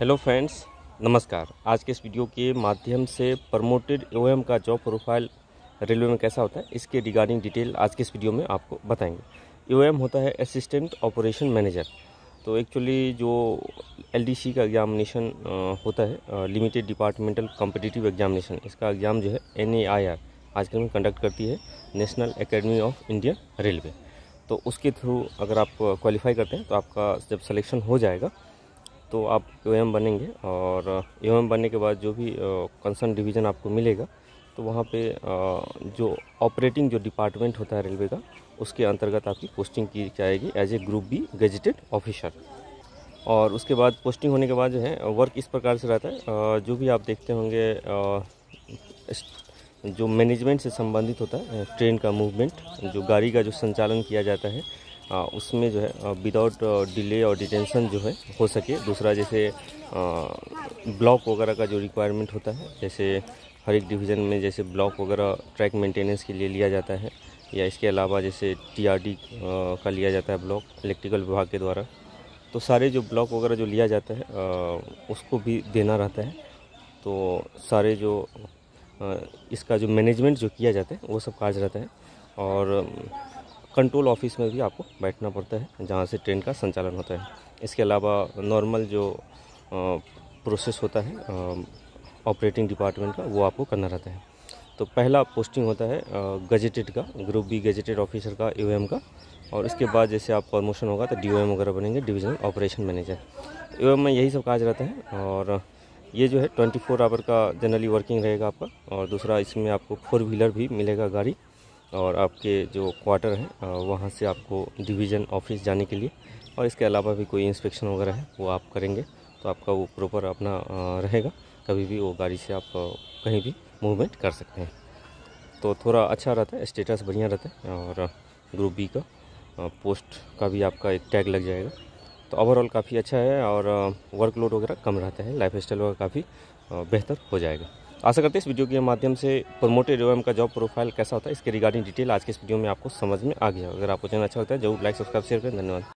hello friends नमस्कार आज के इस वीडियो के माध्यम से प्रमोटेड एओएम का जॉब प्रोफाइल रेलवे में कैसा होता है इसके रिगार्डिंग डिटेल आज के इस वीडियो में आपको बताएंगे ओ होता है असिस्टेंट ऑपरेशन मैनेजर तो एक्चुअली जो एल का एग्जामिनेशन होता है लिमिटेड डिपार्टमेंटल कॉम्पिटिटिव एग्जामिनेशन इसका एग्ज़ाम जो है एन आजकल में कंडक्ट करती है national academy of Indian railway तो उसके थ्रू अगर आप क्वालिफाई करते हैं तो आपका जब सलेक्शन हो जाएगा तो आप ओ e बनेंगे और ओ uh, e बनने के बाद जो भी कंसर्न uh, डिवीज़न आपको मिलेगा तो वहाँ पे uh, जो ऑपरेटिंग जो डिपार्टमेंट होता है रेलवे का उसके अंतर्गत आपकी पोस्टिंग की जाएगी as a group B gazetted officer और उसके बाद पोस्टिंग होने के बाद जो है वर्क इस प्रकार से रहता है जो भी आप देखते होंगे जो मैनेजमेंट से संबंधित होता है ट्रेन का मूवमेंट जो गाड़ी का जो संचालन किया जाता है उसमें जो है विदाउट डिले और डिटेंशन जो है हो सके दूसरा जैसे ब्लॉक वगैरह का जो रिक्वायरमेंट होता है जैसे हर एक डिवीज़न में जैसे ब्लॉक वगैरह ट्रैक मेंटेनेंस के लिए लिया जाता है या इसके अलावा जैसे टीआरडी का लिया जाता है ब्लॉक इलेक्ट्रिकल विभाग के द्वारा तो सारे जो ब्लॉक वगैरह जो लिया जाता है उसको भी देना रहता है तो सारे जो इसका जो मैनेजमेंट जो किया जाता है वो सब काज रहता है और कंट्रोल ऑफिस में भी आपको बैठना पड़ता है जहाँ से ट्रेन का संचालन होता है इसके अलावा नॉर्मल जो प्रोसेस होता है ऑपरेटिंग डिपार्टमेंट का वो आपको करना रहता है तो पहला पोस्टिंग होता है गजेटेड का ग्रुप बी गजेटेड ऑफिसर का यू का और इसके बाद जैसे आप प्रमोशन होगा तो डी वगैरह बनेंगे डिविजनल ऑपरेशन मैनेजर यू तो में यही सब काज रहता है और ये जो है 24 फोर आवर का जनरली वर्किंग रहेगा आपका और दूसरा इसमें आपको फोर व्हीलर भी मिलेगा गाड़ी और आपके जो क्वार्टर हैं वहाँ से आपको डिवीज़न ऑफिस जाने के लिए और इसके अलावा भी कोई इंस्पेक्शन वगैरह है वो आप करेंगे तो आपका वो प्रॉपर अपना रहेगा कभी भी वो गाड़ी से आप कहीं भी मूवमेंट कर सकते हैं तो थोड़ा अच्छा रहता है स्टेटस बढ़िया रहता है और ग्रुप बी का पोस्ट का भी आपका एक टैग लग जाएगा तो ओवरऑल काफ़ी अच्छा है और वर्कलोड वगैरह कम रहता है लाइफ स्टाइल वगैरह काफ़ी बेहतर हो जाएगा आशा करते हैं इस वीडियो के माध्यम से प्रमोटेड एवं का जॉब प्रोफाइल कैसा होता है इसके रिगार्डिंग डिटेल आज के इस वीडियो में आपको समझ में आ गया अगर आपको चैनल अच्छा लगता है जरूर लाइक सब्सक्राइब शेयर करें धन्यवाद